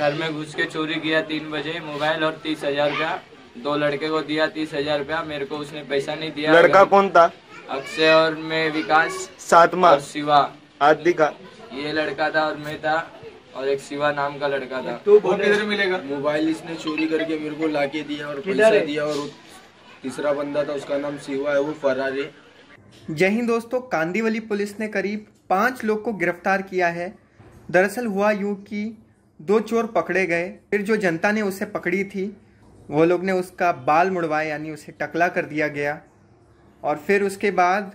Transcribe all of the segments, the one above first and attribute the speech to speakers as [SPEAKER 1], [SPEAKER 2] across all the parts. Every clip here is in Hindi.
[SPEAKER 1] घर में घुस के चोरी किया तीन बजे मोबाइल और तीस हजार रूपया दो लड़के को दिया तीस हजार रूपया मेरे को उसने पैसा नहीं दिया लड़का कौन था अक्षय और मैं विकास सातवा शिवा आदि का ये लड़का था और मैं था और एक शिवा नाम का
[SPEAKER 2] लड़का था तो किधर मिलेगा मोबाइल इसने चोरी करके मेरे को लाके दिया और पैसा दिया और तीसरा बंदा था उसका नाम शिवा है वो फरार है
[SPEAKER 3] जय हिंद दोस्तों कांदीवली पुलिस ने करीब पांच लोग को गिरफ्तार किया है दरअसल हुआ यूँ कि दो चोर पकड़े गए फिर जो जनता ने उसे पकड़ी थी वो लोग ने उसका बाल मुड़वाए यानी उसे टकला कर दिया गया और फिर उसके बाद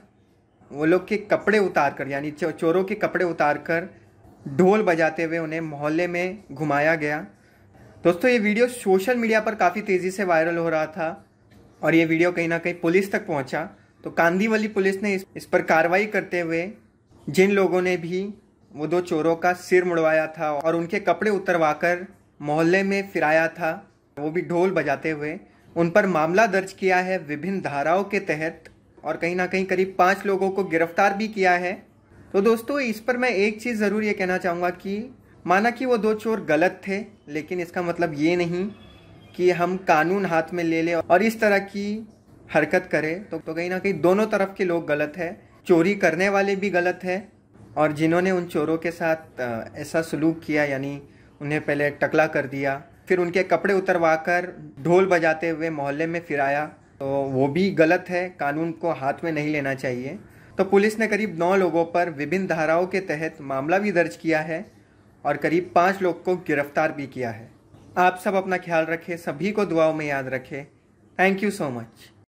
[SPEAKER 3] वो लोग के कपड़े उतार कर यानी चोरों के कपड़े उतार कर ढोल बजाते हुए उन्हें मोहल्ले में घुमाया गया दोस्तों ये वीडियो सोशल मीडिया पर काफ़ी तेज़ी से वायरल हो रहा था और ये वीडियो कहीं ना कहीं पुलिस तक पहुंचा तो कांदीवली पुलिस ने इस पर कार्रवाई करते हुए जिन लोगों ने भी वो दो चोरों का सिर मुड़वाया था और उनके कपड़े उतरवाकर मोहल्ले में फिराया था वो भी ढोल बजाते हुए उन पर मामला दर्ज किया है विभिन्न धाराओं के तहत और कहीं ना कहीं करीब पाँच लोगों को गिरफ्तार भी किया है तो दोस्तों इस पर मैं एक चीज़ ज़रूर ये कहना चाहूँगा कि माना कि वो दो चोर गलत थे लेकिन इसका मतलब ये नहीं कि हम कानून हाथ में ले लें और इस तरह की हरकत करें तो, तो कहीं ना कहीं दोनों तरफ के लोग गलत है चोरी करने वाले भी गलत है और जिन्होंने उन चोरों के साथ ऐसा सलूक किया यानी उन्हें पहले टकला कर दिया फिर उनके कपड़े उतरवा कर ढोल बजाते हुए मोहल्ले में फिराया तो वो भी गलत है कानून को हाथ में नहीं लेना चाहिए तो पुलिस ने करीब नौ लोगों पर विभिन्न धाराओं के तहत मामला भी दर्ज किया है और करीब पाँच लोग को गिरफ्तार भी किया है आप सब अपना ख्याल रखें सभी को दुआओं में याद रखें थैंक यू सो मच